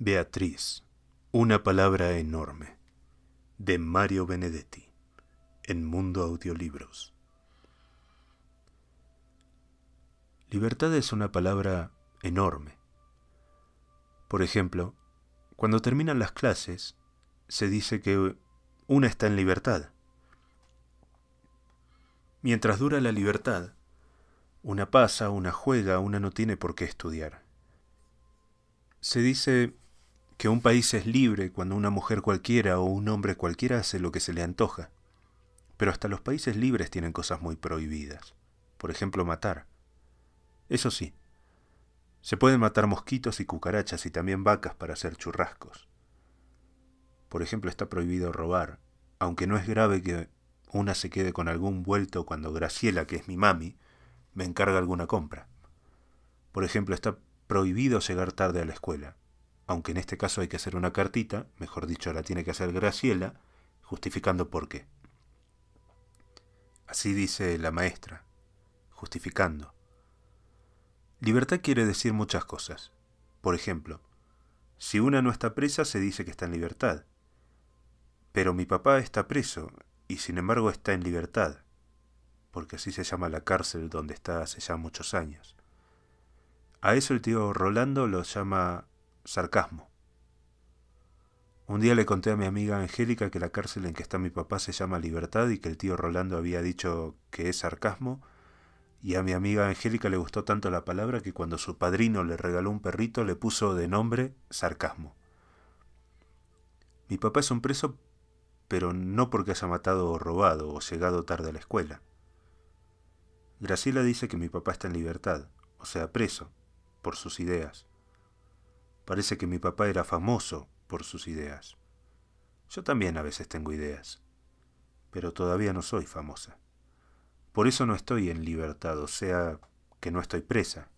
Beatriz, una palabra enorme, de Mario Benedetti, en Mundo Audiolibros. Libertad es una palabra enorme. Por ejemplo, cuando terminan las clases, se dice que una está en libertad. Mientras dura la libertad, una pasa, una juega, una no tiene por qué estudiar. Se dice que un país es libre cuando una mujer cualquiera o un hombre cualquiera hace lo que se le antoja. Pero hasta los países libres tienen cosas muy prohibidas. Por ejemplo, matar. Eso sí, se pueden matar mosquitos y cucarachas y también vacas para hacer churrascos. Por ejemplo, está prohibido robar, aunque no es grave que una se quede con algún vuelto cuando Graciela, que es mi mami, me encarga alguna compra. Por ejemplo, está prohibido llegar tarde a la escuela, aunque en este caso hay que hacer una cartita, mejor dicho, la tiene que hacer Graciela, justificando por qué. Así dice la maestra, justificando. Libertad quiere decir muchas cosas. Por ejemplo, si una no está presa se dice que está en libertad. Pero mi papá está preso y sin embargo está en libertad, porque así se llama la cárcel donde está hace ya muchos años. A eso el tío Rolando lo llama sarcasmo. Un día le conté a mi amiga Angélica que la cárcel en que está mi papá se llama Libertad y que el tío Rolando había dicho que es sarcasmo, y a mi amiga Angélica le gustó tanto la palabra que cuando su padrino le regaló un perrito le puso de nombre sarcasmo. Mi papá es un preso, pero no porque haya matado o robado o llegado tarde a la escuela. Graciela dice que mi papá está en libertad, o sea, preso, por sus ideas. Parece que mi papá era famoso por sus ideas. Yo también a veces tengo ideas, pero todavía no soy famosa. Por eso no estoy en libertad, o sea, que no estoy presa.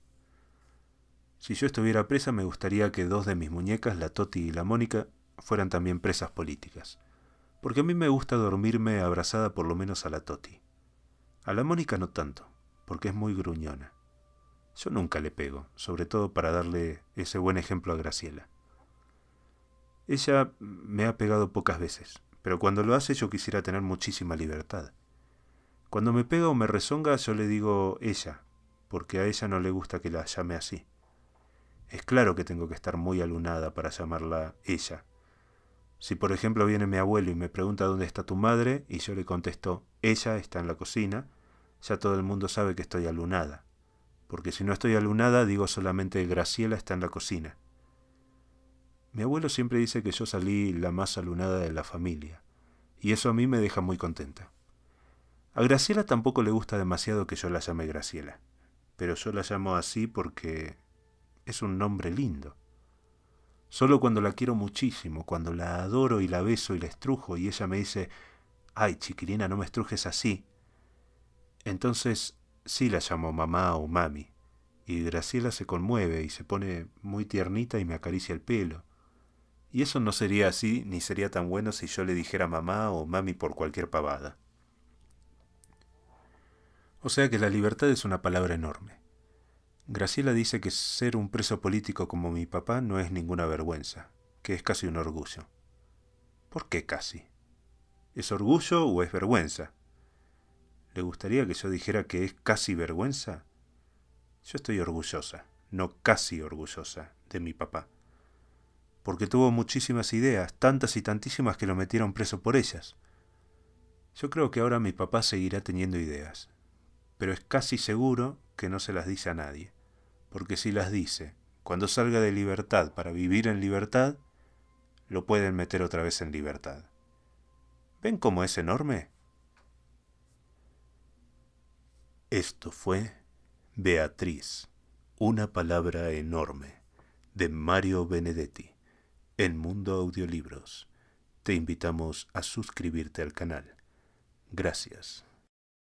Si yo estuviera presa me gustaría que dos de mis muñecas, la Toti y la Mónica, fueran también presas políticas. Porque a mí me gusta dormirme abrazada por lo menos a la Toti. A la Mónica no tanto, porque es muy gruñona. Yo nunca le pego, sobre todo para darle ese buen ejemplo a Graciela. Ella me ha pegado pocas veces, pero cuando lo hace yo quisiera tener muchísima libertad. Cuando me pega o me rezonga yo le digo ella, porque a ella no le gusta que la llame así. Es claro que tengo que estar muy alunada para llamarla ella. Si por ejemplo viene mi abuelo y me pregunta dónde está tu madre y yo le contesto ella está en la cocina, ya todo el mundo sabe que estoy alunada, porque si no estoy alunada digo solamente Graciela está en la cocina. Mi abuelo siempre dice que yo salí la más alunada de la familia, y eso a mí me deja muy contenta. A Graciela tampoco le gusta demasiado que yo la llame Graciela, pero yo la llamo así porque es un nombre lindo. Solo cuando la quiero muchísimo, cuando la adoro y la beso y la estrujo y ella me dice, ay chiquilina, no me estrujes así, entonces sí la llamo mamá o mami, y Graciela se conmueve y se pone muy tiernita y me acaricia el pelo. Y eso no sería así ni sería tan bueno si yo le dijera mamá o mami por cualquier pavada. O sea que la libertad es una palabra enorme. Graciela dice que ser un preso político como mi papá no es ninguna vergüenza, que es casi un orgullo. ¿Por qué casi? ¿Es orgullo o es vergüenza? ¿Le gustaría que yo dijera que es casi vergüenza? Yo estoy orgullosa, no casi orgullosa, de mi papá. Porque tuvo muchísimas ideas, tantas y tantísimas que lo metieron preso por ellas. Yo creo que ahora mi papá seguirá teniendo ideas, pero es casi seguro que no se las dice a nadie, porque si las dice, cuando salga de libertad para vivir en libertad, lo pueden meter otra vez en libertad. ¿Ven cómo es enorme? Esto fue Beatriz, una palabra enorme, de Mario Benedetti, en Mundo Audiolibros. Te invitamos a suscribirte al canal. Gracias.